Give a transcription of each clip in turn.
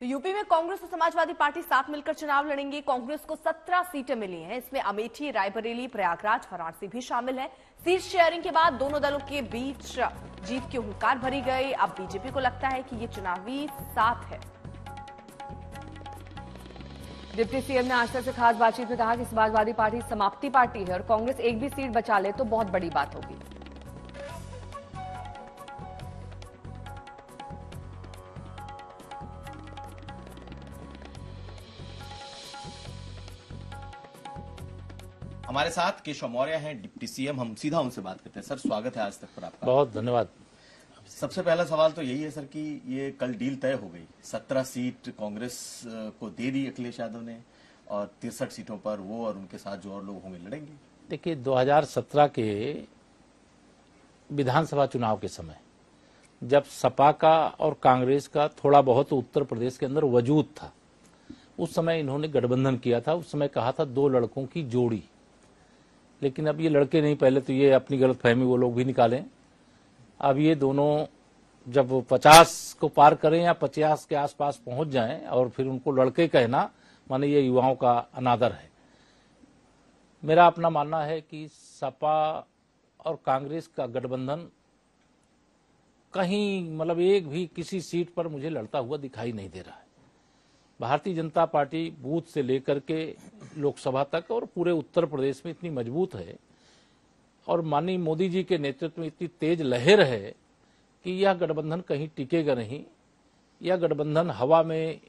तो यूपी में कांग्रेस और समाजवादी पार्टी साथ मिलकर चुनाव लड़ेंगे कांग्रेस को 17 सीटें मिली हैं इसमें अमेठी रायबरेली प्रयागराज वाराणसी भी शामिल है सीट शेयरिंग के बाद दोनों दलों के बीच जीत की हुंकार भरी गई अब बीजेपी को लगता है कि ये चुनावी साथ है डिप्टी सीएम ने आशा से खास बातचीत में कहा कि समाजवादी पार्टी समाप्ति पार्टी है और कांग्रेस एक भी सीट बचा ले तो बहुत बड़ी बात होगी हमारे साथ केशव मौर्य हैं डिप्टी सीएम हम सीधा उनसे बात करते हैं सर स्वागत है आज तक पर आपका बहुत धन्यवाद सबसे पहला सवाल तो यही है सर कि ये कल डील तय हो गई सत्रह सीट कांग्रेस को दे दी अखिलेश यादव ने और तिरसठ सीटों पर वो और उनके साथ जो और लोग होंगे लड़ेंगे देखिए 2017 के विधानसभा चुनाव के समय जब सपा का और कांग्रेस का थोड़ा बहुत उत्तर प्रदेश के अंदर वजूद था उस समय इन्होंने गठबंधन किया था उस समय कहा था दो लड़कों की जोड़ी लेकिन अब ये लड़के नहीं पहले तो ये अपनी गलत फहमी वो लोग भी निकालें अब ये दोनों जब 50 को पार करें या पचास के आसपास पहुंच जाएं और फिर उनको लड़के कहना माने ये युवाओं का अनादर है मेरा अपना मानना है कि सपा और कांग्रेस का गठबंधन कहीं मतलब एक भी किसी सीट पर मुझे लड़ता हुआ दिखाई नहीं दे रहा है भारतीय जनता पार्टी बूथ से लेकर के लोकसभा तक और पूरे उत्तर प्रदेश में इतनी मजबूत है और माननीय मोदी जी के नेतृत्व में इतनी तेज लहर है कि यह गठबंधन कहीं टिकेगा नहीं यह गठबंधन हवा में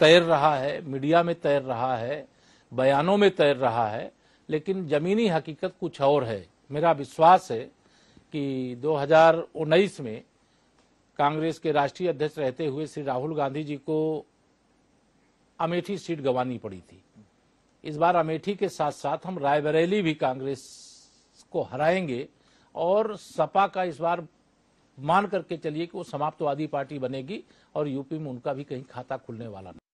तैर रहा है मीडिया में तैर रहा है बयानों में तैर रहा है लेकिन जमीनी हकीकत कुछ और है मेरा विश्वास है कि 2019 में कांग्रेस के राष्ट्रीय अध्यक्ष रहते हुए श्री राहुल गांधी जी को अमेठी सीट गंवानी पड़ी थी इस बार अमेठी के साथ साथ हम रायबरेली भी कांग्रेस को हराएंगे और सपा का इस बार मान करके चलिए कि वो समाप्तवादी पार्टी बनेगी और यूपी में उनका भी कहीं खाता खुलने वाला नहीं